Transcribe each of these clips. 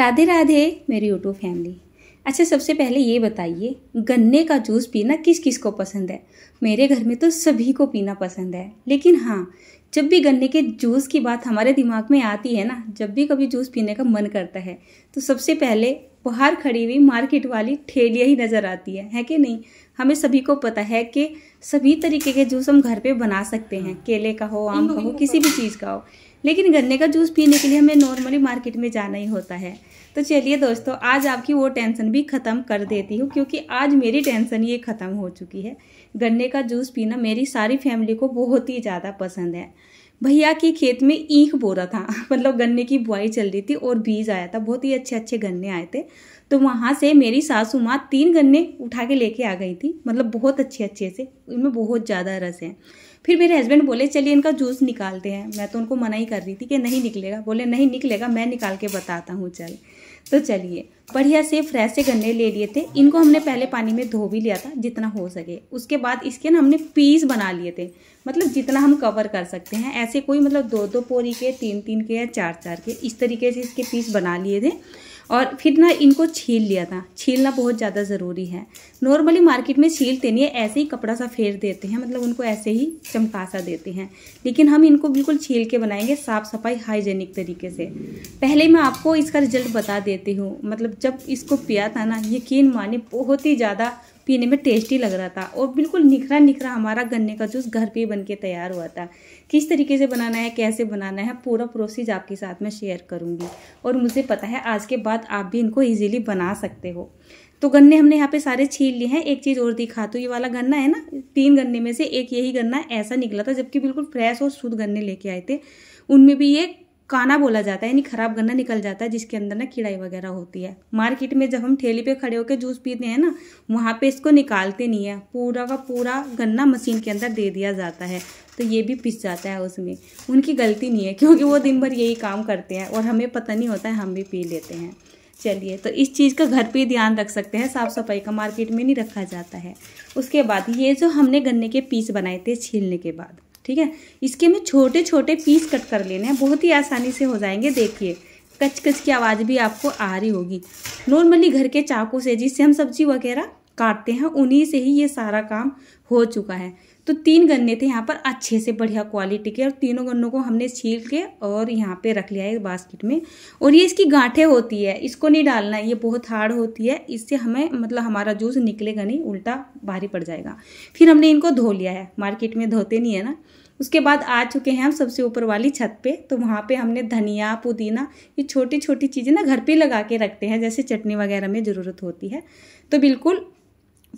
राधे राधे मेरी YouTube family अच्छा सबसे पहले ये बताइए गन्ने का जूस पीना किस किस को पसंद है मेरे घर में तो सभी को पीना पसंद है लेकिन हाँ जब भी गन्ने के जूस की बात हमारे दिमाग में आती है ना जब भी कभी जूस पीने का मन करता है तो सबसे पहले बाहर खड़ी हुई मार्केट वाली ठेलिया ही नज़र आती है है कि नहीं हमें सभी को पता है कि सभी तरीके के जूस हम घर पे बना सकते हैं हाँ। केले का हो आम का हो किसी भी चीज़ का हो लेकिन गन्ने का जूस पीने के लिए हमें नॉर्मली मार्केट में जाना ही होता है तो चलिए दोस्तों आज आपकी वो टेंशन भी ख़त्म कर देती हूँ क्योंकि आज मेरी टेंशन ये ख़त्म हो चुकी है गन्ने का जूस पीना मेरी सारी फैमिली को बहुत ही ज़्यादा पसंद है भैया के खेत में ईख बोरा था मतलब गन्ने की बुआई चल रही थी और बीज आया था बहुत ही अच्छे अच्छे गन्ने आए थे तो वहाँ से मेरी सासू माँ तीन गन्ने उठा के लेके आ गई थी मतलब बहुत अच्छे अच्छे से उनमें बहुत ज़्यादा रस है फिर मेरे हस्बैंड बोले चलिए इनका जूस निकालते हैं मैं तो उनको मना ही कर रही थी कि नहीं निकलेगा बोले नहीं निकलेगा मैं निकाल के बताता हूँ चल तो चलिए बढ़िया से फ्रेश से गन्ने ले लिए थे इनको हमने पहले पानी में धो भी लिया था जितना हो सके उसके बाद इसके ना हमने पीस बना लिए थे मतलब जितना हम कवर कर सकते हैं ऐसे कोई मतलब दो दो पोरी के तीन तीन के या चार चार के इस तरीके से इसके पीस बना लिए थे और फिर ना इनको छील लिया था छीलना बहुत ज़्यादा ज़रूरी है नॉर्मली मार्केट में छीलते नहीं है ऐसे ही कपड़ा सा फेर देते हैं मतलब उनको ऐसे ही चमका सा देते हैं लेकिन हम इनको बिल्कुल छील के बनाएंगे साफ़ सफाई हाइजेनिक तरीके से पहले मैं आपको इसका रिजल्ट बता देती हूँ मतलब जब इसको पिया था ना यकीन माने बहुत ही ज़्यादा पीने में टेस्टी लग रहा था और बिल्कुल निखरा निखरा हमारा गन्ने का जूस घर पे बन के तैयार हुआ था किस तरीके से बनाना है कैसे बनाना है पूरा प्रोसेस आपके साथ में शेयर करूँगी और मुझे पता है आज के बाद आप भी इनको ईजिली बना सकते हो तो गन्ने हमने यहाँ पे सारे छील लिए हैं एक चीज़ और दिखा तो ये वाला गन्ना है ना तीन गन्ने में से एक यही गन्ना ऐसा निकला था जबकि बिल्कुल फ्रेश और शुद्ध गन्ने लेके आए थे उनमें भी ये काना बोला जाता है यानी खराब गन्ना निकल जाता है जिसके अंदर ना कीड़ाई वगैरह होती है मार्केट में जब हम ठेली पे खड़े होकर जूस पीते हैं ना वहाँ पे इसको निकालते नहीं है पूरा का पूरा गन्ना मशीन के अंदर दे दिया जाता है तो ये भी पिस जाता है उसमें उनकी गलती नहीं है क्योंकि वो दिन भर यही काम करते हैं और हमें पता नहीं होता है हम भी पी लेते हैं चलिए तो इस चीज़ का घर पे ध्यान रख सकते हैं साफ़ सफाई का मार्केट में नहीं रखा जाता है उसके बाद ये जो हमने गन्ने के पीस बनाए थे छीलने के बाद ठीक है इसके हमें छोटे छोटे पीस कट कर लेने हैं बहुत ही आसानी से हो जाएंगे देखिए कच कच की आवाज़ भी आपको आ रही होगी नॉर्मली घर के चाकू से जिससे हम सब्जी वगैरह काटते हैं उन्हीं से ही ये सारा काम हो चुका है तो तीन गन्ने थे यहाँ पर अच्छे से बढ़िया क्वालिटी के और तीनों गन्नों को हमने छील के और यहाँ पे रख लिया है बास्केट में और ये इसकी गांठें होती है इसको नहीं डालना ये बहुत हार्ड होती है इससे हमें मतलब हमारा जूस निकलेगा नहीं उल्टा भारी पड़ जाएगा फिर हमने इनको धो लिया है मार्केट में धोते नहीं है ना उसके बाद आ चुके हैं हम सबसे ऊपर वाली छत पे तो वहाँ पे हमने धनिया पुदीना ये छोटी छोटी चीज़ें ना घर पे लगा के रखते हैं जैसे चटनी वगैरह में ज़रूरत होती है तो बिल्कुल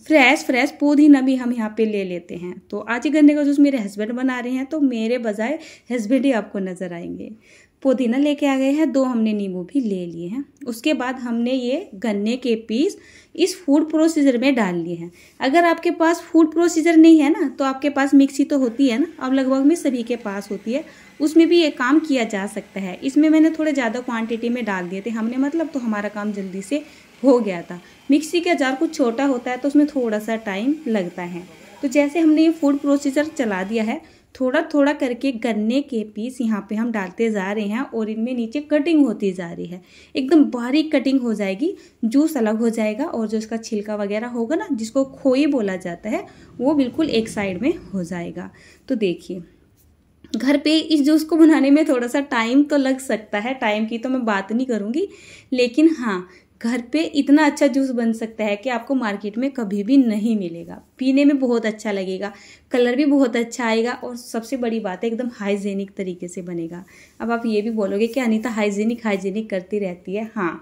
फ्रेश फ्रेश पुदीना भी हम यहाँ पे ले लेते हैं तो आज ही गन्ने का जूस मेरे हस्बैंड बना रहे हैं तो मेरे बजाय हस्बैंड ही आपको नज़र आएंगे पुदीना लेके आ गए हैं दो हमने नींबू भी ले लिए हैं उसके बाद हमने ये गन्ने के पीस इस फूड प्रोसीजर में डाल लिए हैं अगर आपके पास फूड प्रोसीजर नहीं है ना तो आपके पास मिक्सी तो होती है ना अब लगभग में सभी के पास होती है उसमें भी ये काम किया जा सकता है इसमें मैंने थोड़े ज़्यादा क्वान्टिटी में डाल दिए थे हमने मतलब तो हमारा काम जल्दी से हो गया था मिक्सी का जार कुछ छोटा होता है तो उसमें थोड़ा सा टाइम लगता है तो जैसे हमने ये फूड प्रोसीजर चला दिया है थोड़ा थोड़ा करके गन्ने के पीस यहाँ पे हम डालते जा रहे हैं और इनमें नीचे कटिंग होती जा रही है एकदम बारीक कटिंग हो जाएगी जूस अलग हो जाएगा और जो इसका छिलका वगैरह होगा ना जिसको खोई बोला जाता है वो बिल्कुल एक साइड में हो जाएगा तो देखिए घर पे इस जूस को बनाने में थोड़ा सा टाइम तो लग सकता है टाइम की तो मैं बात नहीं करूँगी लेकिन हाँ घर पे इतना अच्छा जूस बन सकता है कि आपको मार्केट में कभी भी नहीं मिलेगा पीने में बहुत अच्छा लगेगा कलर भी बहुत अच्छा आएगा और सबसे बड़ी बात है एकदम हाइजेनिक तरीके से बनेगा अब आप ये भी बोलोगे कि अनीता हाइजेनिक हाइजेनिक करती रहती है हाँ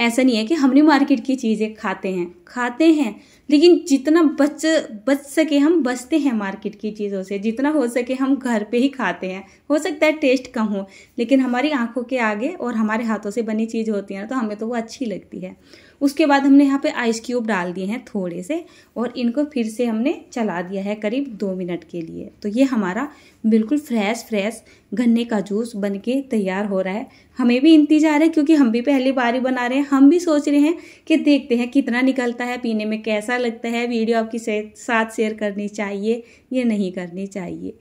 ऐसा नहीं है कि हमने मार्केट की चीज़ें खाते हैं खाते हैं लेकिन जितना बच बच सके हम बचते हैं मार्केट की चीज़ों से जितना हो सके हम घर पे ही खाते हैं हो सकता है टेस्ट कम हो लेकिन हमारी आंखों के आगे और हमारे हाथों से बनी चीज़ होती है ना तो हमें तो वो अच्छी लगती है उसके बाद हमने यहाँ पे आइस क्यूब डाल दिए हैं थोड़े से और इनको फिर से हमने चला दिया है करीब दो मिनट के लिए तो ये हमारा बिल्कुल फ्रेश फ्रेश गन्ने का जूस बन के तैयार हो रहा है हमें भी इंतजार है क्योंकि हम भी पहली बार ही बना रहे हैं हम भी सोच रहे हैं कि देखते हैं कितना निकलता है पीने में कैसा लगता है वीडियो आपकी साथ शेयर करनी चाहिए या नहीं करनी चाहिए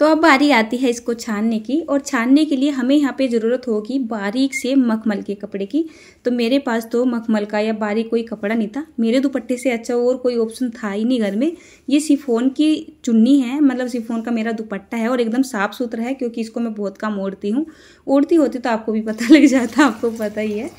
तो अब बारी आती है इसको छानने की और छानने के लिए हमें यहाँ पे ज़रूरत होगी बारीक से मखमल के कपड़े की तो मेरे पास तो मखमल का या बारीक कोई कपड़ा नहीं था मेरे दुपट्टे से अच्छा और कोई ऑप्शन था ही नहीं घर में ये सिफोन की चुन्नी है मतलब सिफोन का मेरा दुपट्टा है और एकदम साफ़ सुथरा है क्योंकि इसको मैं बहुत कम ओढ़ती हूँ ओढ़ती होती तो आपको भी पता लग जाता आपको पता ही है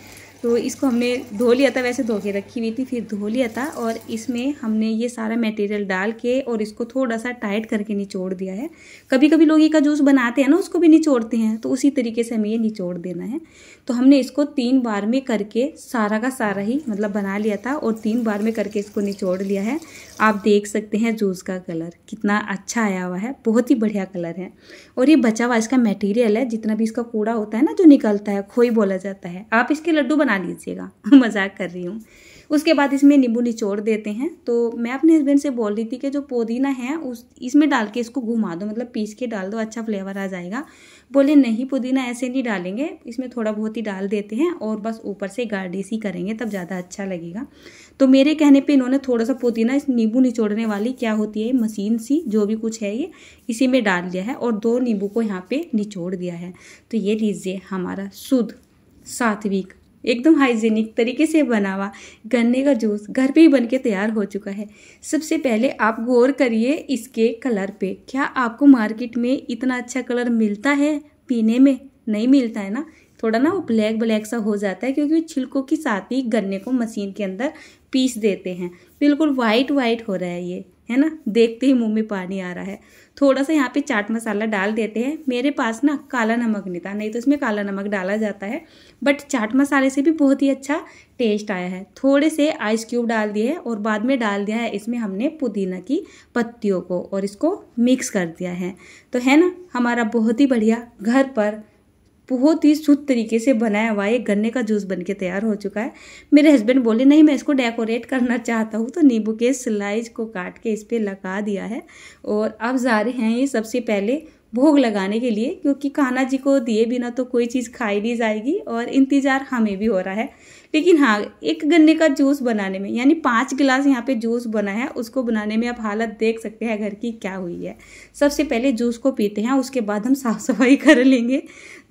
तो इसको हमने धो लिया था वैसे धो के रखी हुई थी फिर धो लिया था और इसमें हमने ये सारा मटेरियल डाल के और इसको थोड़ा सा टाइट करके निचोड़ दिया है कभी कभी लोग ये का जूस बनाते हैं ना उसको भी निचोड़ते हैं तो उसी तरीके से हमें ये निचोड़ देना है तो हमने इसको तीन बार में करके सारा का सारा ही मतलब बना लिया था और तीन बार में करके इसको निचोड़ लिया है आप देख सकते हैं जूस का कलर कितना अच्छा आया हुआ है बहुत ही बढ़िया कलर है और ये बचा हुआ इसका मटेरियल है जितना भी इसका कूड़ा होता है ना जो निकलता है खोई बोला जाता है आप इसके लड्डू बना बना लीजिएगा मजाक कर रही हूँ उसके बाद इसमें नींबू निचोड़ देते हैं तो मैं अपने हस्बैंड से बोल रही थी कि जो पुदीना है उस इसमें डाल के इसको घुमा दो मतलब पीस के डाल दो अच्छा फ्लेवर आ जाएगा बोले नहीं पुदीना ऐसे नहीं डालेंगे इसमें थोड़ा बहुत ही डाल देते हैं और बस ऊपर से गार्डिश ही करेंगे तब ज़्यादा अच्छा लगेगा तो मेरे कहने पे इन्होंने थोड़ा सा पुदीना इस नींबू निचोड़ने वाली क्या होती है मशीन सी जो भी कुछ है ये इसी में डाल दिया है और दो नींबू को यहाँ पे निचोड़ दिया है तो ये लीजिए हमारा शुद्ध सात्विक एकदम हाइजीनिक तरीके से बना हुआ गन्ने का जूस घर पे ही बन के तैयार हो चुका है सबसे पहले आप गौर करिए इसके कलर पे क्या आपको मार्केट में इतना अच्छा कलर मिलता है पीने में नहीं मिलता है ना थोड़ा ना वो ब्लैक ब्लैक सा हो जाता है क्योंकि छिलकों के साथ ही गन्ने को मशीन के अंदर पीस देते हैं बिल्कुल वाइट वाइट हो रहा है ये है ना देखते ही मुंह में पानी आ रहा है थोड़ा सा यहाँ पे चाट मसाला डाल देते हैं मेरे पास ना काला नमक नहीं था नहीं तो इसमें काला नमक डाला जाता है बट चाट मसाले से भी बहुत ही अच्छा टेस्ट आया है थोड़े से आइस क्यूब डाल दिए है और बाद में डाल दिया है इसमें हमने पुदीना की पत्तियों को और इसको मिक्स कर दिया है तो है ना हमारा बहुत ही बढ़िया घर पर बहुत ही शुद्ध तरीके से बनाया हुआ है गन्ने का जूस बन के तैयार हो चुका है मेरे हस्बैंड बोले नहीं मैं इसको डेकोरेट करना चाहता हूँ तो नींबू के स्लाइज को काट के इस पर लगा दिया है और अब जा रहे हैं ये सबसे पहले भोग लगाने के लिए क्योंकि कान्हा जी को दिए बिना तो कोई चीज़ खाई नहीं जाएगी और इंतज़ार हमें भी हो रहा है लेकिन हाँ एक गन्ने का जूस बनाने में यानी पाँच गिलास यहाँ पे जूस बना है उसको बनाने में आप हालत देख सकते हैं घर की क्या हुई है सबसे पहले जूस को पीते हैं उसके बाद हम साफ़ सफाई कर लेंगे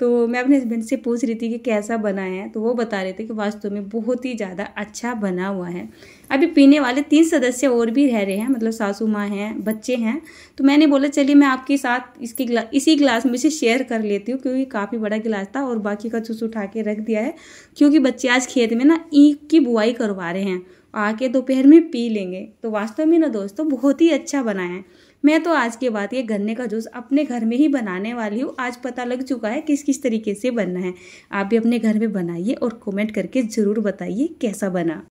तो मैं अपने हस्बैंड से पूछ रही थी कि कैसा बना है तो वो बता रहे थे कि वास्तव में बहुत ही ज़्यादा अच्छा बना हुआ है अभी पीने वाले तीन सदस्य और भी रह रहे हैं मतलब सासू माँ हैं बच्चे हैं तो मैंने बोला चलिए मैं आपके साथ इसके ग्ला, इसी गिलास में से शेयर कर लेती हूँ क्योंकि काफ़ी बड़ा गिलास था और बाकी का चूस उठा के रख दिया है क्योंकि बच्चे आज खेत खेत में ना ईख की बुआई करवा रहे हैं आके दोपहर में पी लेंगे तो वास्तव में ना दोस्तों तो बहुत ही अच्छा बना है मैं तो आज के बाद ये गन्ने का जूस अपने घर में ही बनाने वाली हूँ आज पता लग चुका है किस किस तरीके से बनना है आप भी अपने घर में बनाइए और कमेंट करके ज़रूर बताइए कैसा बना